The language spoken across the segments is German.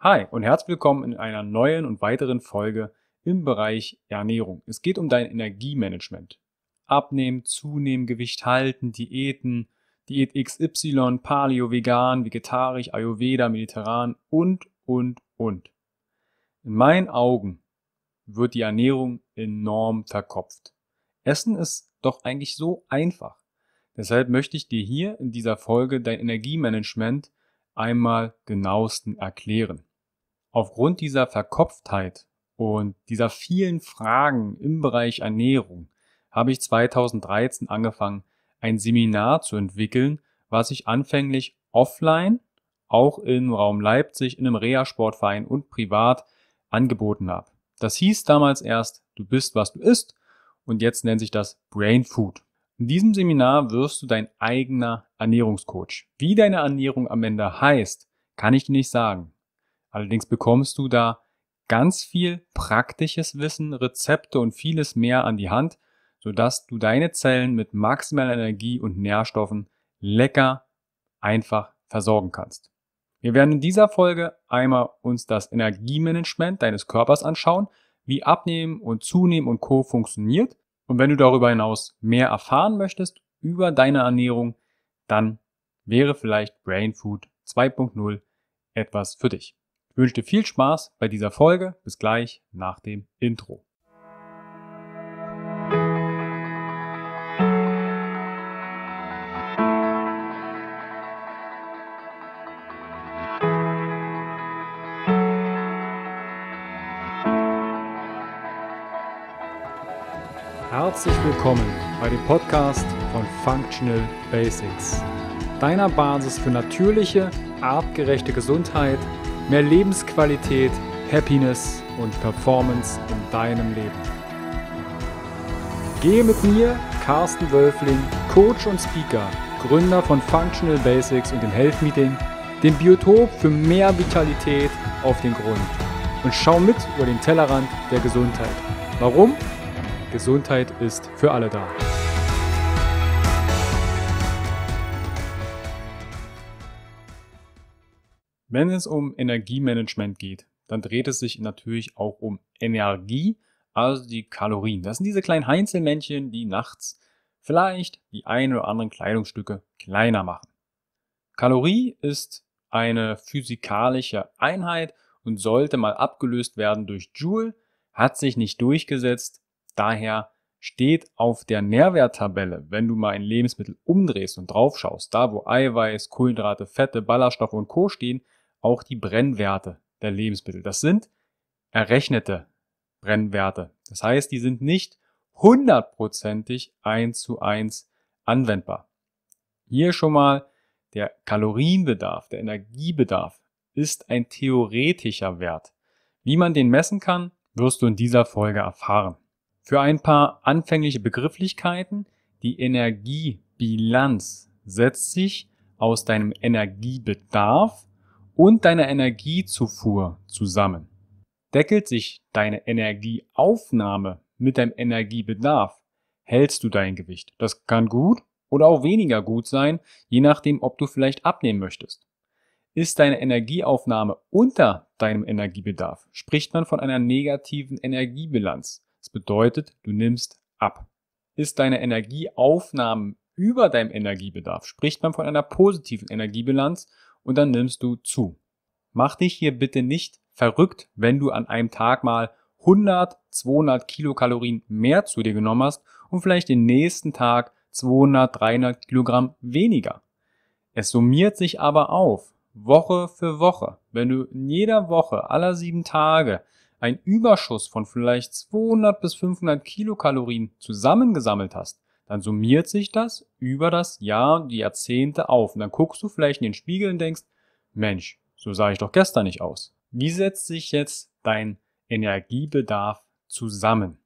Hi und herzlich willkommen in einer neuen und weiteren Folge im Bereich Ernährung. Es geht um dein Energiemanagement. Abnehmen, zunehmen, Gewicht halten, Diäten, Diät XY, Paleo, vegan, vegetarisch, Ayurveda, mediterran und, und, und. In meinen Augen wird die Ernährung enorm verkopft. Essen ist doch eigentlich so einfach. Deshalb möchte ich dir hier in dieser Folge dein Energiemanagement einmal genauesten erklären. Aufgrund dieser Verkopftheit und dieser vielen Fragen im Bereich Ernährung habe ich 2013 angefangen, ein Seminar zu entwickeln, was ich anfänglich offline, auch im Raum Leipzig, in einem Reha-Sportverein und privat angeboten habe. Das hieß damals erst, du bist, was du isst, und jetzt nennt sich das Brain Food. In diesem Seminar wirst du dein eigener Ernährungscoach. Wie deine Ernährung am Ende heißt, kann ich dir nicht sagen. Allerdings bekommst du da ganz viel praktisches Wissen, Rezepte und vieles mehr an die Hand, sodass du deine Zellen mit maximaler Energie und Nährstoffen lecker, einfach versorgen kannst. Wir werden in dieser Folge einmal uns das Energiemanagement deines Körpers anschauen, wie Abnehmen und Zunehmen und Co funktioniert. Und wenn du darüber hinaus mehr erfahren möchtest über deine Ernährung, dann wäre vielleicht Brain Food 2.0 etwas für dich wünsche dir viel Spaß bei dieser Folge. Bis gleich nach dem Intro. Herzlich willkommen bei dem Podcast von Functional Basics, deiner Basis für natürliche, artgerechte Gesundheit – mehr Lebensqualität, Happiness und Performance in deinem Leben. Gehe mit mir, Carsten Wölfling, Coach und Speaker, Gründer von Functional Basics und dem Health Meeting, dem Biotop für mehr Vitalität auf den Grund und schau mit über den Tellerrand der Gesundheit. Warum? Gesundheit ist für alle da. Wenn es um Energiemanagement geht, dann dreht es sich natürlich auch um Energie, also die Kalorien. Das sind diese kleinen Heinzelmännchen, die nachts vielleicht die ein oder anderen Kleidungsstücke kleiner machen. Kalorie ist eine physikalische Einheit und sollte mal abgelöst werden durch Joule, hat sich nicht durchgesetzt, daher steht auf der Nährwerttabelle, wenn du mal ein Lebensmittel umdrehst und draufschaust, da wo Eiweiß, Kohlenhydrate, Fette, Ballaststoffe und Co stehen, auch die Brennwerte der Lebensmittel. Das sind errechnete Brennwerte. Das heißt, die sind nicht hundertprozentig eins zu eins anwendbar. Hier schon mal der Kalorienbedarf, der Energiebedarf ist ein theoretischer Wert. Wie man den messen kann, wirst du in dieser Folge erfahren. Für ein paar anfängliche Begrifflichkeiten, die Energiebilanz setzt sich aus deinem Energiebedarf und deiner Energiezufuhr zusammen. Deckelt sich deine Energieaufnahme mit deinem Energiebedarf, hältst du dein Gewicht. Das kann gut oder auch weniger gut sein, je nachdem, ob du vielleicht abnehmen möchtest. Ist deine Energieaufnahme unter deinem Energiebedarf, spricht man von einer negativen Energiebilanz. Das bedeutet, du nimmst ab. Ist deine Energieaufnahme über deinem Energiebedarf, spricht man von einer positiven Energiebilanz und dann nimmst du zu. Mach dich hier bitte nicht verrückt, wenn du an einem Tag mal 100, 200 Kilokalorien mehr zu dir genommen hast und vielleicht den nächsten Tag 200, 300 Kilogramm weniger. Es summiert sich aber auf, Woche für Woche. Wenn du in jeder Woche aller sieben Tage einen Überschuss von vielleicht 200 bis 500 Kilokalorien zusammengesammelt hast, dann summiert sich das über das Jahr und die Jahrzehnte auf. Und dann guckst du vielleicht in den Spiegel und denkst, Mensch, so sah ich doch gestern nicht aus. Wie setzt sich jetzt dein Energiebedarf zusammen?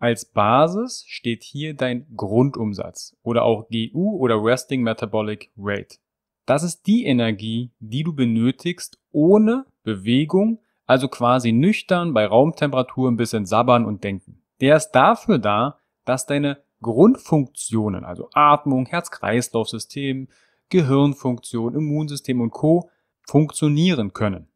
Als Basis steht hier dein Grundumsatz oder auch GU oder Resting Metabolic Rate. Das ist die Energie, die du benötigst ohne Bewegung, also quasi nüchtern bei Raumtemperatur ein bisschen sabbern und denken. Der ist dafür da, dass deine Grundfunktionen, also Atmung, Herz-Kreislauf-System, Gehirnfunktion, Immunsystem und Co. funktionieren können.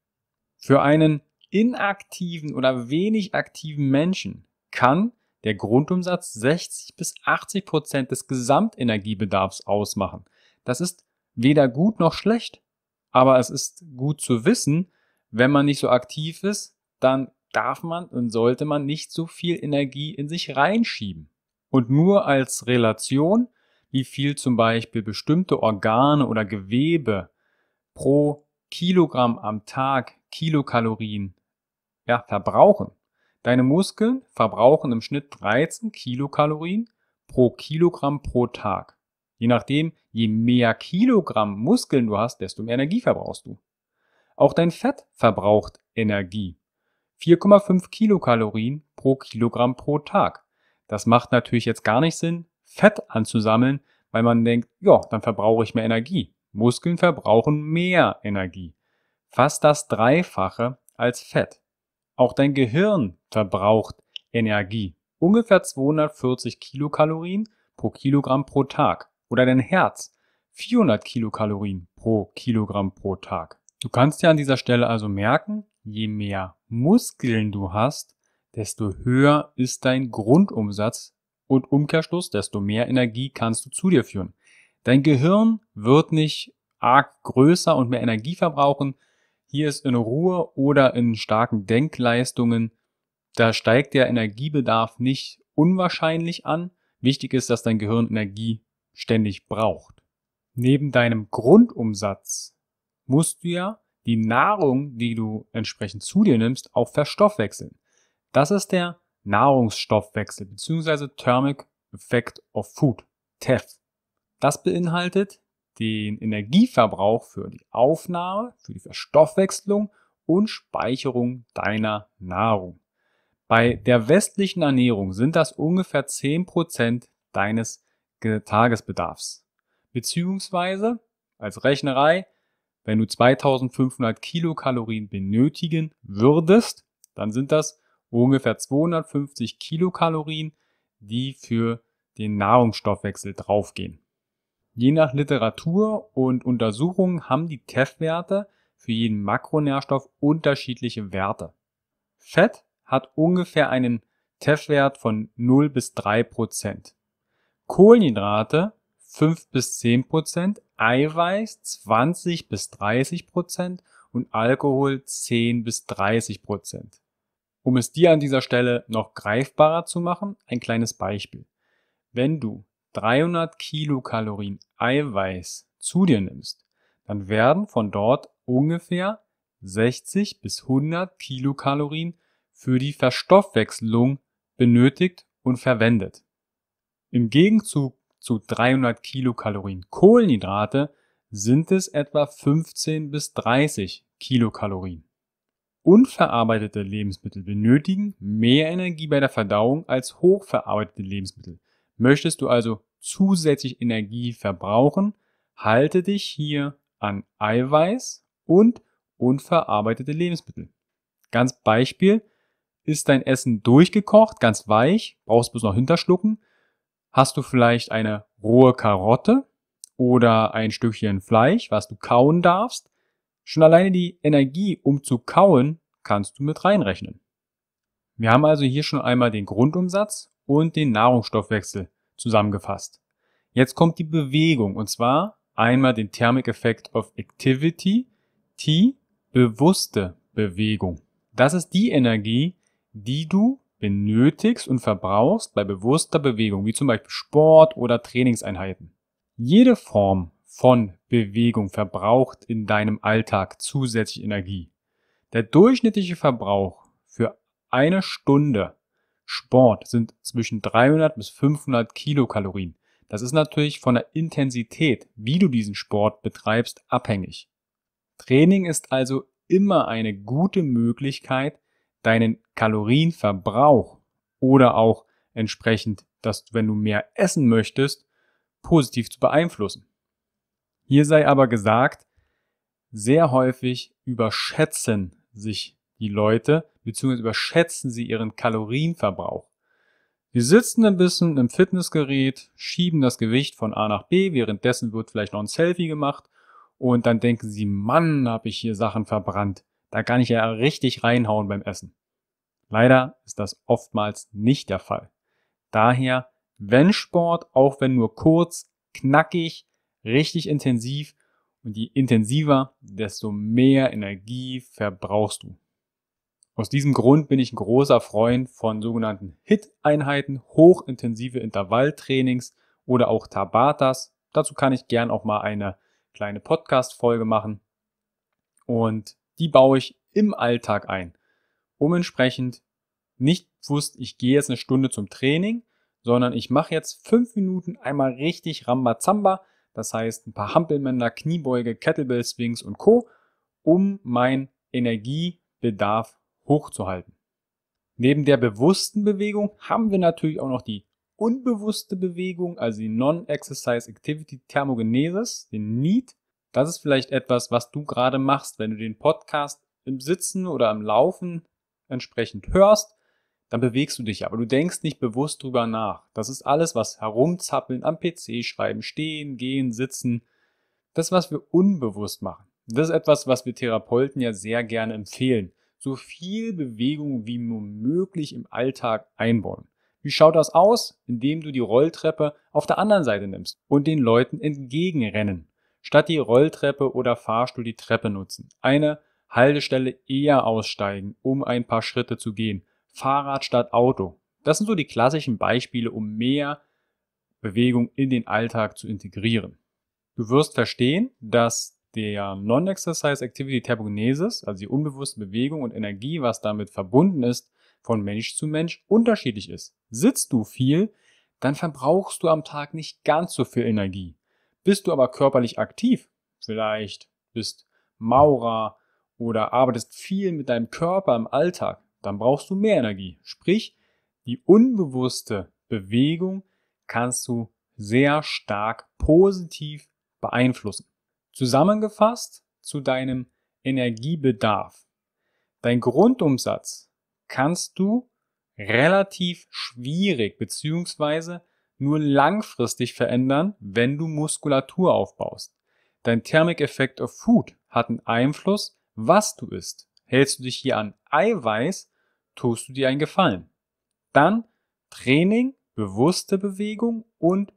Für einen inaktiven oder wenig aktiven Menschen kann der Grundumsatz 60 bis 80 Prozent des Gesamtenergiebedarfs ausmachen. Das ist weder gut noch schlecht, aber es ist gut zu wissen, wenn man nicht so aktiv ist, dann darf man und sollte man nicht so viel Energie in sich reinschieben und nur als Relation, wie viel zum Beispiel bestimmte Organe oder Gewebe pro Kilogramm am Tag Kilokalorien ja, verbrauchen. Deine Muskeln verbrauchen im Schnitt 13 Kilokalorien pro Kilogramm pro Tag. Je nachdem, je mehr Kilogramm Muskeln du hast, desto mehr Energie verbrauchst du. Auch dein Fett verbraucht Energie. 4,5 Kilokalorien pro Kilogramm pro Tag. Das macht natürlich jetzt gar nicht Sinn, Fett anzusammeln, weil man denkt, ja, dann verbrauche ich mehr Energie. Muskeln verbrauchen mehr Energie. Fast das Dreifache als Fett. Auch dein Gehirn verbraucht Energie. Ungefähr 240 Kilokalorien pro Kilogramm pro Tag. Oder dein Herz 400 Kilokalorien pro Kilogramm pro Tag. Du kannst ja an dieser Stelle also merken, je mehr Muskeln du hast, desto höher ist dein Grundumsatz und Umkehrschluss, desto mehr Energie kannst du zu dir führen. Dein Gehirn wird nicht arg größer und mehr Energie verbrauchen. Hier ist in Ruhe oder in starken Denkleistungen, da steigt der Energiebedarf nicht unwahrscheinlich an. Wichtig ist, dass dein Gehirn Energie ständig braucht. Neben deinem Grundumsatz musst du ja die Nahrung, die du entsprechend zu dir nimmst, auch verstoffwechseln. Das ist der Nahrungsstoffwechsel bzw. Thermic Effect of Food, TEF. Das beinhaltet den Energieverbrauch für die Aufnahme, für die Verstoffwechslung und Speicherung deiner Nahrung. Bei der westlichen Ernährung sind das ungefähr 10% deines Tagesbedarfs. Beziehungsweise als Rechnerei, wenn du 2500 Kilokalorien benötigen würdest, dann sind das ungefähr 250 Kilokalorien, die für den Nahrungsstoffwechsel draufgehen. Je nach Literatur und Untersuchungen haben die TEF-Werte für jeden Makronährstoff unterschiedliche Werte. Fett hat ungefähr einen TEF-Wert von 0 bis 3 Prozent. Kohlenhydrate 5 bis 10 Prozent, Eiweiß 20 bis 30 Prozent und Alkohol 10 bis 30 Prozent. Um es dir an dieser Stelle noch greifbarer zu machen, ein kleines Beispiel. Wenn du 300 Kilokalorien Eiweiß zu dir nimmst, dann werden von dort ungefähr 60 bis 100 Kilokalorien für die Verstoffwechselung benötigt und verwendet. Im Gegenzug zu 300 Kilokalorien Kohlenhydrate sind es etwa 15 bis 30 Kilokalorien. Unverarbeitete Lebensmittel benötigen mehr Energie bei der Verdauung als hochverarbeitete Lebensmittel. Möchtest du also zusätzlich Energie verbrauchen, halte dich hier an Eiweiß und unverarbeitete Lebensmittel. Ganz Beispiel, ist dein Essen durchgekocht, ganz weich, brauchst du bloß noch hinterschlucken, hast du vielleicht eine rohe Karotte oder ein Stückchen Fleisch, was du kauen darfst, Schon alleine die Energie, um zu kauen, kannst du mit reinrechnen. Wir haben also hier schon einmal den Grundumsatz und den Nahrungsstoffwechsel zusammengefasst. Jetzt kommt die Bewegung und zwar einmal den Thermic Effect of Activity, T, bewusste Bewegung. Das ist die Energie, die du benötigst und verbrauchst bei bewusster Bewegung, wie zum Beispiel Sport oder Trainingseinheiten. Jede Form von Bewegung verbraucht in deinem Alltag zusätzlich Energie. Der durchschnittliche Verbrauch für eine Stunde Sport sind zwischen 300 bis 500 Kilokalorien. Das ist natürlich von der Intensität, wie du diesen Sport betreibst, abhängig. Training ist also immer eine gute Möglichkeit, deinen Kalorienverbrauch oder auch entsprechend, dass wenn du mehr essen möchtest, positiv zu beeinflussen. Hier sei aber gesagt, sehr häufig überschätzen sich die Leute, beziehungsweise überschätzen sie ihren Kalorienverbrauch. Wir sitzen ein bisschen im Fitnessgerät, schieben das Gewicht von A nach B, währenddessen wird vielleicht noch ein Selfie gemacht und dann denken sie, Mann, habe ich hier Sachen verbrannt. Da kann ich ja richtig reinhauen beim Essen. Leider ist das oftmals nicht der Fall. Daher, wenn Sport, auch wenn nur kurz, knackig, richtig intensiv und je intensiver, desto mehr Energie verbrauchst du. Aus diesem Grund bin ich ein großer Freund von sogenannten HIT-Einheiten, hochintensive Intervalltrainings oder auch Tabatas. Dazu kann ich gern auch mal eine kleine Podcast-Folge machen. Und die baue ich im Alltag ein, um entsprechend nicht bewusst, ich gehe jetzt eine Stunde zum Training, sondern ich mache jetzt fünf Minuten einmal richtig Rambazamba, das heißt, ein paar Hampelmänner, Kniebeuge, Kettlebell Swings und Co., um meinen Energiebedarf hochzuhalten. Neben der bewussten Bewegung haben wir natürlich auch noch die unbewusste Bewegung, also die Non-Exercise Activity Thermogenesis, den NEAT. Das ist vielleicht etwas, was du gerade machst, wenn du den Podcast im Sitzen oder am Laufen entsprechend hörst dann bewegst du dich, aber du denkst nicht bewusst drüber nach. Das ist alles, was herumzappeln, am PC schreiben, stehen, gehen, sitzen, das, was wir unbewusst machen. Das ist etwas, was wir Therapeuten ja sehr gerne empfehlen. So viel Bewegung wie nur möglich im Alltag einbauen. Wie schaut das aus? Indem du die Rolltreppe auf der anderen Seite nimmst und den Leuten entgegenrennen. Statt die Rolltreppe oder Fahrstuhl die Treppe nutzen. Eine Haltestelle eher aussteigen, um ein paar Schritte zu gehen. Fahrrad statt Auto. Das sind so die klassischen Beispiele, um mehr Bewegung in den Alltag zu integrieren. Du wirst verstehen, dass der Non-Exercise Activity Terbogenesis, also die unbewusste Bewegung und Energie, was damit verbunden ist, von Mensch zu Mensch unterschiedlich ist. Sitzt du viel, dann verbrauchst du am Tag nicht ganz so viel Energie. Bist du aber körperlich aktiv, vielleicht bist Maurer oder arbeitest viel mit deinem Körper im Alltag, dann brauchst du mehr Energie. Sprich, die unbewusste Bewegung kannst du sehr stark positiv beeinflussen. Zusammengefasst zu deinem Energiebedarf. Dein Grundumsatz kannst du relativ schwierig bzw. nur langfristig verändern, wenn du Muskulatur aufbaust. Dein Thermic Effect of Food hat einen Einfluss, was du isst. Hältst du dich hier an Eiweiß, tust du dir einen Gefallen. Dann Training, bewusste Bewegung und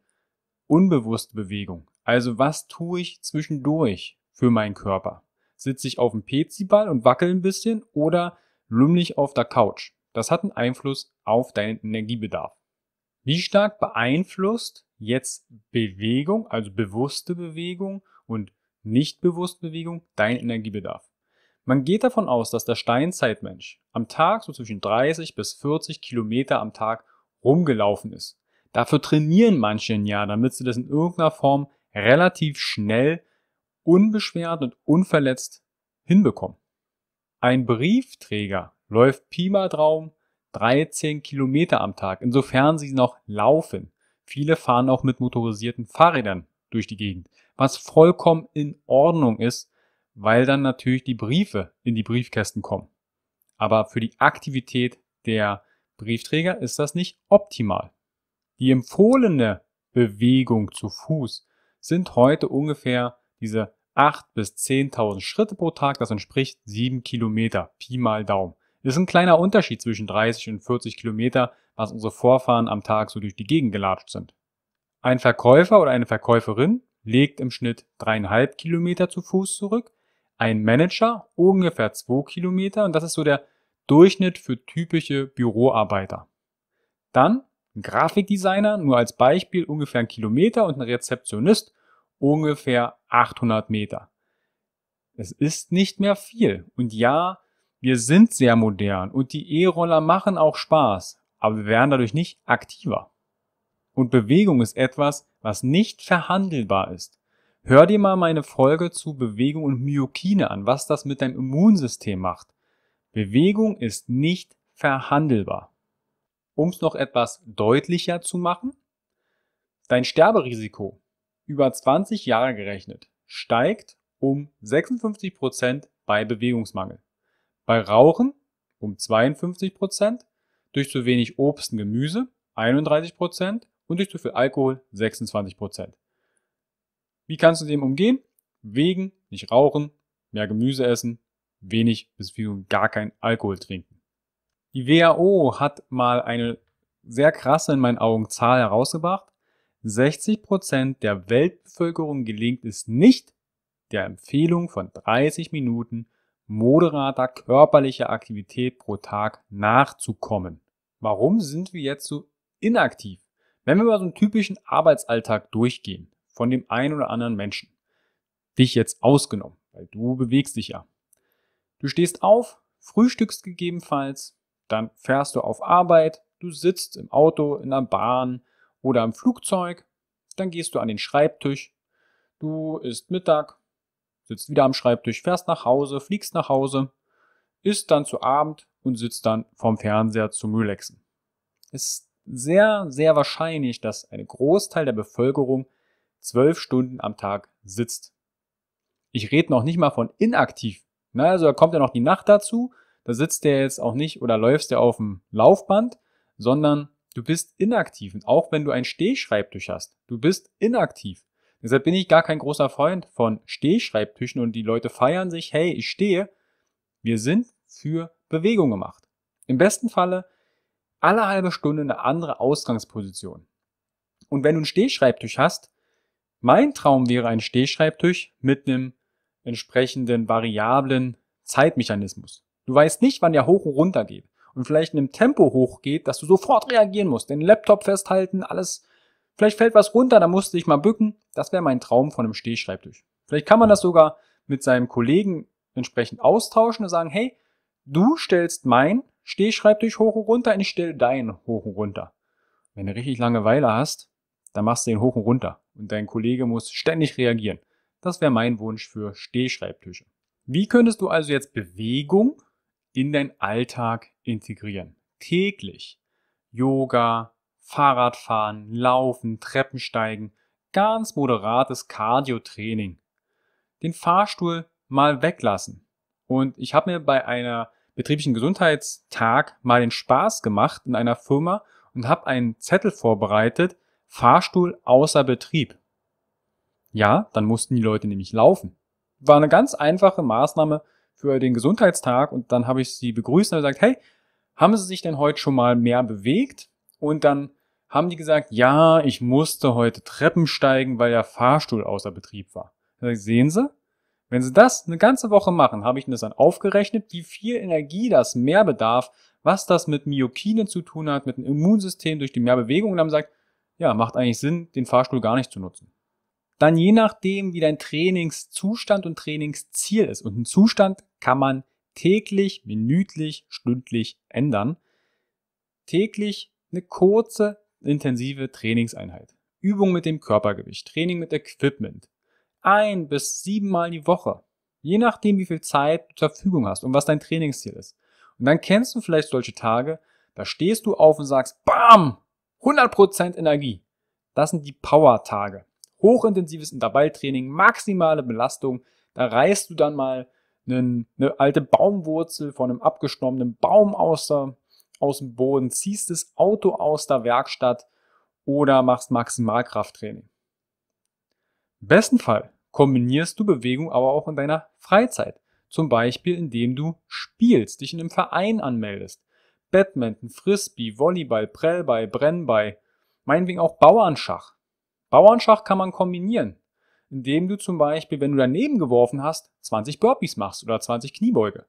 unbewusste Bewegung. Also was tue ich zwischendurch für meinen Körper? Sitze ich auf dem Pepsi-Ball und wackel ein bisschen oder lümmle ich auf der Couch? Das hat einen Einfluss auf deinen Energiebedarf. Wie stark beeinflusst jetzt Bewegung, also bewusste Bewegung und nicht bewusste Bewegung, deinen Energiebedarf? Man geht davon aus, dass der Steinzeitmensch am Tag so zwischen 30 bis 40 Kilometer am Tag rumgelaufen ist. Dafür trainieren manche ein Jahr, damit sie das in irgendeiner Form relativ schnell, unbeschwert und unverletzt hinbekommen. Ein Briefträger läuft Pi mal Traum 13 Kilometer am Tag, insofern sie noch laufen. Viele fahren auch mit motorisierten Fahrrädern durch die Gegend, was vollkommen in Ordnung ist, weil dann natürlich die Briefe in die Briefkästen kommen. Aber für die Aktivität der Briefträger ist das nicht optimal. Die empfohlene Bewegung zu Fuß sind heute ungefähr diese 8.000 bis 10.000 Schritte pro Tag, das entspricht 7 Kilometer, Pi mal Daumen. Das ist ein kleiner Unterschied zwischen 30 und 40 Kilometer, was unsere Vorfahren am Tag so durch die Gegend gelatscht sind. Ein Verkäufer oder eine Verkäuferin legt im Schnitt dreieinhalb Kilometer zu Fuß zurück ein Manager, ungefähr 2 Kilometer und das ist so der Durchschnitt für typische Büroarbeiter. Dann ein Grafikdesigner, nur als Beispiel, ungefähr ein Kilometer und ein Rezeptionist ungefähr 800 Meter. Es ist nicht mehr viel. Und ja, wir sind sehr modern und die E-Roller machen auch Spaß, aber wir werden dadurch nicht aktiver. Und Bewegung ist etwas, was nicht verhandelbar ist. Hör dir mal meine Folge zu Bewegung und Myokine an, was das mit deinem Immunsystem macht. Bewegung ist nicht verhandelbar. Um es noch etwas deutlicher zu machen, dein Sterberisiko über 20 Jahre gerechnet steigt um 56% Prozent bei Bewegungsmangel, bei Rauchen um 52%, Prozent, durch zu wenig Obst und Gemüse 31% Prozent und durch zu viel Alkohol 26%. Prozent. Wie kannst du dem umgehen? Wegen, nicht rauchen, mehr Gemüse essen, wenig bis viel und gar kein Alkohol trinken. Die WHO hat mal eine sehr krasse in meinen Augen Zahl herausgebracht. 60% Prozent der Weltbevölkerung gelingt es nicht, der Empfehlung von 30 Minuten moderater körperlicher Aktivität pro Tag nachzukommen. Warum sind wir jetzt so inaktiv? Wenn wir mal so einen typischen Arbeitsalltag durchgehen, von dem einen oder anderen Menschen. Dich jetzt ausgenommen, weil du bewegst dich ja. Du stehst auf, frühstückst gegebenenfalls, dann fährst du auf Arbeit, du sitzt im Auto, in der Bahn oder im Flugzeug, dann gehst du an den Schreibtisch, du isst Mittag, sitzt wieder am Schreibtisch, fährst nach Hause, fliegst nach Hause, isst dann zu Abend und sitzt dann vorm Fernseher zum Relaxen. Es ist sehr, sehr wahrscheinlich, dass ein Großteil der Bevölkerung zwölf Stunden am Tag sitzt. Ich rede noch nicht mal von inaktiv. Na, also da kommt ja noch die Nacht dazu. Da sitzt der jetzt auch nicht oder läufst der auf dem Laufband, sondern du bist inaktiv. Und auch wenn du ein Stehschreibtisch hast, du bist inaktiv. Deshalb bin ich gar kein großer Freund von Stehschreibtischen und die Leute feiern sich, hey, ich stehe. Wir sind für Bewegung gemacht. Im besten Falle alle halbe Stunde eine andere Ausgangsposition. Und wenn du einen Stehschreibtisch hast, mein Traum wäre ein Stehschreibtisch mit einem entsprechenden variablen Zeitmechanismus. Du weißt nicht, wann der hoch und runter geht und vielleicht in einem Tempo hochgeht, dass du sofort reagieren musst, den Laptop festhalten, alles. Vielleicht fällt was runter, da musst du dich mal bücken. Das wäre mein Traum von einem Stehschreibtisch. Vielleicht kann man das sogar mit seinem Kollegen entsprechend austauschen und sagen, hey, du stellst mein Stehschreibtisch hoch und runter, ich stelle deinen hoch und runter. Wenn du richtig Langeweile hast, dann machst du den hoch und runter und dein Kollege muss ständig reagieren. Das wäre mein Wunsch für Stehschreibtische. Wie könntest du also jetzt Bewegung in deinen Alltag integrieren? Täglich. Yoga, Fahrradfahren, Laufen, Treppensteigen, ganz moderates Cardio-Training. Den Fahrstuhl mal weglassen. Und ich habe mir bei einer betrieblichen Gesundheitstag mal den Spaß gemacht in einer Firma und habe einen Zettel vorbereitet, Fahrstuhl außer Betrieb. Ja, dann mussten die Leute nämlich laufen. War eine ganz einfache Maßnahme für den Gesundheitstag und dann habe ich sie begrüßt und gesagt, hey, haben Sie sich denn heute schon mal mehr bewegt? Und dann haben die gesagt, ja, ich musste heute Treppen steigen, weil der Fahrstuhl außer Betrieb war. Sage, Sehen Sie, wenn Sie das eine ganze Woche machen, habe ich Ihnen das dann aufgerechnet, wie viel Energie das mehr bedarf, was das mit Myokinen zu tun hat, mit dem Immunsystem durch die Mehrbewegung und haben gesagt, ja, macht eigentlich Sinn, den Fahrstuhl gar nicht zu nutzen. Dann je nachdem, wie dein Trainingszustand und Trainingsziel ist. Und einen Zustand kann man täglich, minütlich, stündlich ändern. Täglich eine kurze, intensive Trainingseinheit. Übung mit dem Körpergewicht, Training mit Equipment. Ein bis siebenmal die Woche. Je nachdem, wie viel Zeit du zur Verfügung hast und was dein Trainingsziel ist. Und dann kennst du vielleicht solche Tage, da stehst du auf und sagst, BAM! 100% Energie. Das sind die Power-Tage. Hochintensives Intervalltraining, maximale Belastung. Da reißt du dann mal einen, eine alte Baumwurzel von einem abgestorbenen Baum aus, der, aus dem Boden, ziehst das Auto aus der Werkstatt oder machst Maximalkrafttraining. Im besten Fall kombinierst du Bewegung aber auch in deiner Freizeit. Zum Beispiel, indem du spielst, dich in einem Verein anmeldest. Badminton, Frisbee, Volleyball, Prellball, Brennball, meinetwegen auch Bauernschach. Bauernschach kann man kombinieren, indem du zum Beispiel, wenn du daneben geworfen hast, 20 Burpees machst oder 20 Kniebeuge.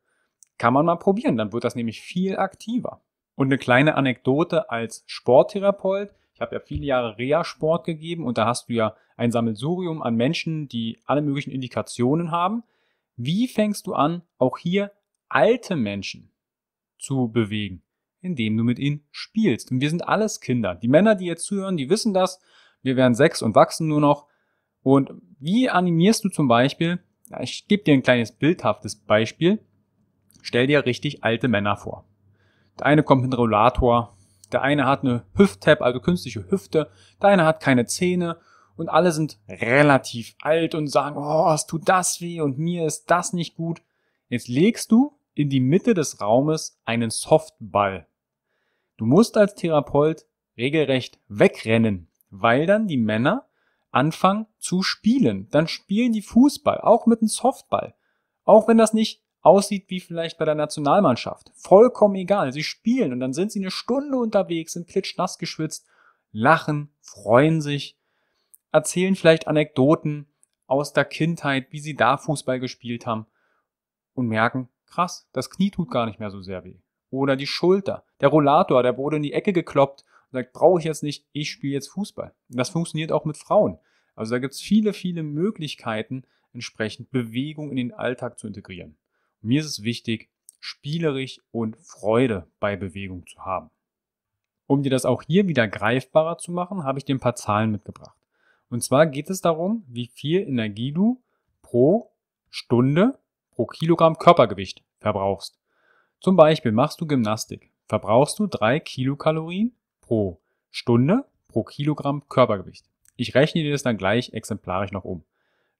Kann man mal probieren, dann wird das nämlich viel aktiver. Und eine kleine Anekdote als Sporttherapeut. Ich habe ja viele Jahre Reha-Sport gegeben und da hast du ja ein Sammelsurium an Menschen, die alle möglichen Indikationen haben. Wie fängst du an, auch hier alte Menschen zu bewegen? indem du mit ihnen spielst. Und wir sind alles Kinder. Die Männer, die jetzt zuhören, die wissen das. Wir werden sechs und wachsen nur noch. Und wie animierst du zum Beispiel? Ich gebe dir ein kleines bildhaftes Beispiel. Stell dir richtig alte Männer vor. Der eine kommt mit einem Rollator, der eine hat eine Hüft-Tap, also künstliche Hüfte, der eine hat keine Zähne und alle sind relativ alt und sagen, oh, es tut das weh und mir ist das nicht gut. Jetzt legst du in die Mitte des Raumes einen Softball. Du musst als Therapeut regelrecht wegrennen, weil dann die Männer anfangen zu spielen. Dann spielen die Fußball, auch mit einem Softball. Auch wenn das nicht aussieht wie vielleicht bei der Nationalmannschaft. Vollkommen egal. Sie spielen und dann sind sie eine Stunde unterwegs, sind klitschnass geschwitzt, lachen, freuen sich, erzählen vielleicht Anekdoten aus der Kindheit, wie sie da Fußball gespielt haben und merken, krass, das Knie tut gar nicht mehr so sehr weh. Oder die Schulter. Der Rollator, der wurde in die Ecke gekloppt und sagt, brauche ich jetzt nicht, ich spiele jetzt Fußball. Und das funktioniert auch mit Frauen. Also da gibt es viele, viele Möglichkeiten, entsprechend Bewegung in den Alltag zu integrieren. Und mir ist es wichtig, spielerisch und Freude bei Bewegung zu haben. Um dir das auch hier wieder greifbarer zu machen, habe ich dir ein paar Zahlen mitgebracht. Und zwar geht es darum, wie viel Energie du pro Stunde pro Kilogramm Körpergewicht verbrauchst. Zum Beispiel machst du Gymnastik, verbrauchst du 3 Kilokalorien pro Stunde pro Kilogramm Körpergewicht. Ich rechne dir das dann gleich exemplarisch noch um.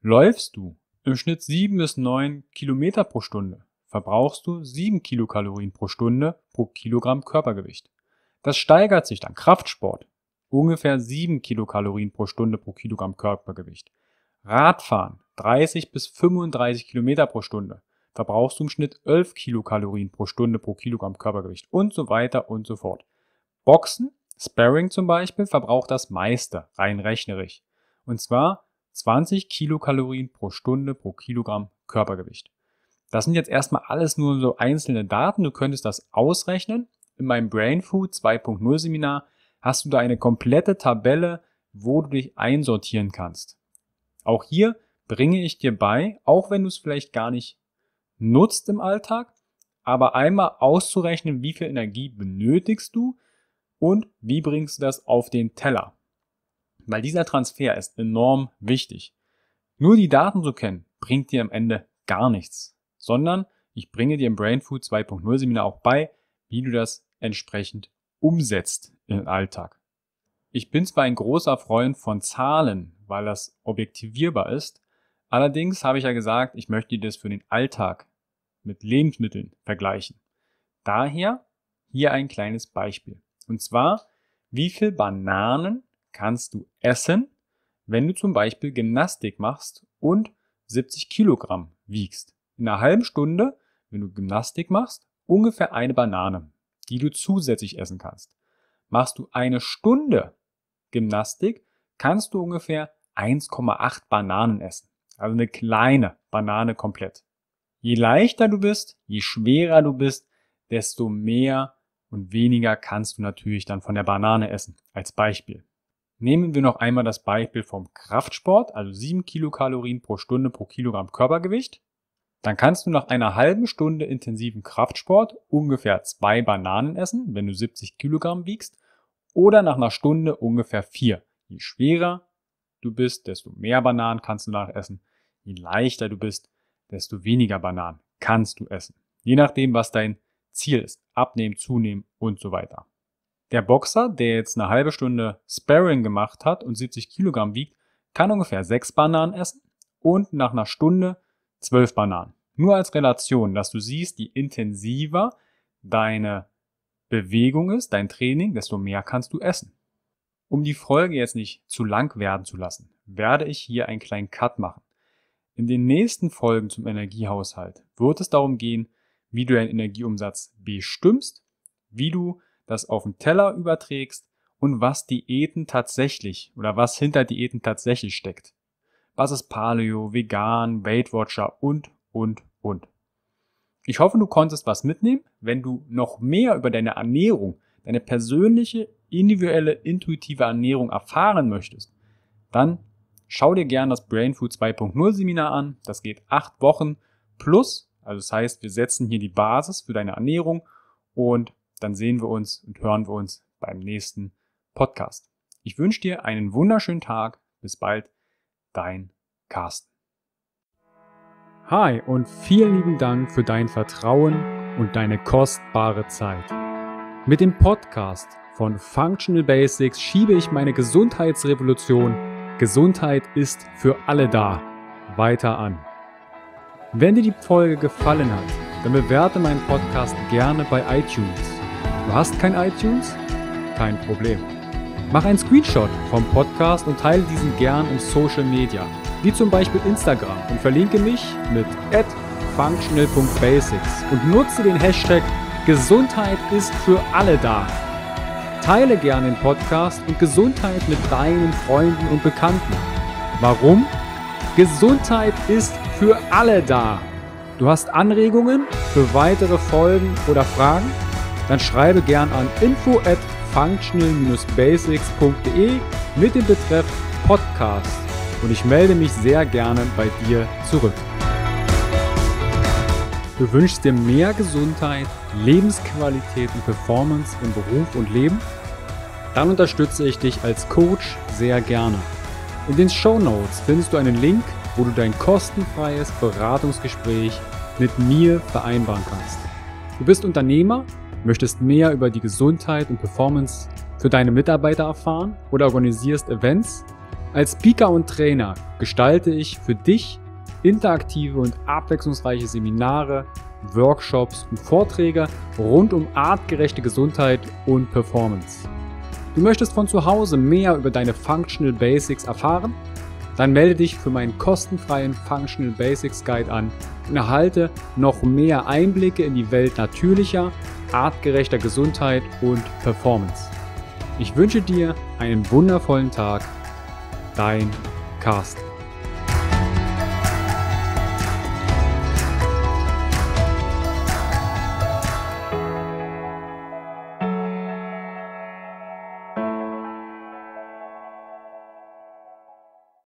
Läufst du im Schnitt 7 bis 9 Kilometer pro Stunde, verbrauchst du 7 Kilokalorien pro Stunde pro Kilogramm Körpergewicht. Das steigert sich dann. Kraftsport, ungefähr 7 Kilokalorien pro Stunde pro Kilogramm Körpergewicht. Radfahren, 30 bis 35 Kilometer pro Stunde, verbrauchst du im Schnitt 11 Kilokalorien pro Stunde pro Kilogramm Körpergewicht und so weiter und so fort. Boxen, Sparring zum Beispiel, verbraucht das meiste, rein rechnerisch. Und zwar 20 Kilokalorien pro Stunde pro Kilogramm Körpergewicht. Das sind jetzt erstmal alles nur so einzelne Daten. Du könntest das ausrechnen. In meinem Brain Food 2.0 Seminar hast du da eine komplette Tabelle, wo du dich einsortieren kannst. Auch hier bringe ich dir bei, auch wenn du es vielleicht gar nicht nutzt im Alltag, aber einmal auszurechnen, wie viel Energie benötigst du und wie bringst du das auf den Teller. Weil dieser Transfer ist enorm wichtig. Nur die Daten zu kennen, bringt dir am Ende gar nichts, sondern ich bringe dir im Brain Food 2.0 Seminar auch bei, wie du das entsprechend umsetzt im Alltag. Ich bin zwar ein großer Freund von Zahlen, weil das objektivierbar ist, Allerdings habe ich ja gesagt, ich möchte das für den Alltag mit Lebensmitteln vergleichen. Daher hier ein kleines Beispiel. Und zwar, wie viel Bananen kannst du essen, wenn du zum Beispiel Gymnastik machst und 70 Kilogramm wiegst? In einer halben Stunde, wenn du Gymnastik machst, ungefähr eine Banane, die du zusätzlich essen kannst. Machst du eine Stunde Gymnastik, kannst du ungefähr 1,8 Bananen essen. Also eine kleine Banane komplett. Je leichter du bist, je schwerer du bist, desto mehr und weniger kannst du natürlich dann von der Banane essen. Als Beispiel. Nehmen wir noch einmal das Beispiel vom Kraftsport, also 7 Kilokalorien pro Stunde pro Kilogramm Körpergewicht. Dann kannst du nach einer halben Stunde intensiven Kraftsport ungefähr zwei Bananen essen, wenn du 70 Kilogramm wiegst, oder nach einer Stunde ungefähr vier. Je schwerer, du bist, desto mehr Bananen kannst du danach essen. Je leichter du bist, desto weniger Bananen kannst du essen. Je nachdem, was dein Ziel ist. Abnehmen, zunehmen und so weiter. Der Boxer, der jetzt eine halbe Stunde Sparring gemacht hat und 70 Kilogramm wiegt, kann ungefähr sechs Bananen essen und nach einer Stunde zwölf Bananen. Nur als Relation, dass du siehst, je intensiver deine Bewegung ist, dein Training, desto mehr kannst du essen. Um die Folge jetzt nicht zu lang werden zu lassen, werde ich hier einen kleinen Cut machen. In den nächsten Folgen zum Energiehaushalt wird es darum gehen, wie du deinen Energieumsatz bestimmst, wie du das auf den Teller überträgst und was Diäten tatsächlich oder was hinter Diäten tatsächlich steckt. Was ist Paleo, Vegan, Weight Watcher und, und, und. Ich hoffe, du konntest was mitnehmen. Wenn du noch mehr über deine Ernährung, deine persönliche individuelle intuitive Ernährung erfahren möchtest, dann schau dir gern das Brain Food 2.0 Seminar an. Das geht acht Wochen plus. Also das heißt, wir setzen hier die Basis für deine Ernährung und dann sehen wir uns und hören wir uns beim nächsten Podcast. Ich wünsche dir einen wunderschönen Tag. Bis bald, dein Carsten. Hi und vielen lieben Dank für dein Vertrauen und deine kostbare Zeit. Mit dem Podcast von Functional Basics schiebe ich meine Gesundheitsrevolution Gesundheit ist für alle da weiter an. Wenn dir die Folge gefallen hat, dann bewerte meinen Podcast gerne bei iTunes. Du hast kein iTunes? Kein Problem. Mach einen Screenshot vom Podcast und teile diesen gern in Social Media, wie zum Beispiel Instagram und verlinke mich mit functional.basics und nutze den Hashtag Gesundheit ist für alle da Teile gerne den Podcast und Gesundheit mit deinen Freunden und Bekannten. Warum? Gesundheit ist für alle da. Du hast Anregungen für weitere Folgen oder Fragen? Dann schreibe gern an info at functional-basics.de mit dem Betreff Podcast und ich melde mich sehr gerne bei dir zurück. Du wünschst dir mehr Gesundheit, Lebensqualität und Performance im Beruf und Leben? Dann unterstütze ich dich als Coach sehr gerne. In den Show Notes findest du einen Link, wo du dein kostenfreies Beratungsgespräch mit mir vereinbaren kannst. Du bist Unternehmer, möchtest mehr über die Gesundheit und Performance für deine Mitarbeiter erfahren oder organisierst Events? Als Speaker und Trainer gestalte ich für dich interaktive und abwechslungsreiche Seminare, Workshops und Vorträge rund um artgerechte Gesundheit und Performance. Du möchtest von zu Hause mehr über deine Functional Basics erfahren? Dann melde dich für meinen kostenfreien Functional Basics Guide an und erhalte noch mehr Einblicke in die Welt natürlicher, artgerechter Gesundheit und Performance. Ich wünsche dir einen wundervollen Tag. Dein Carsten.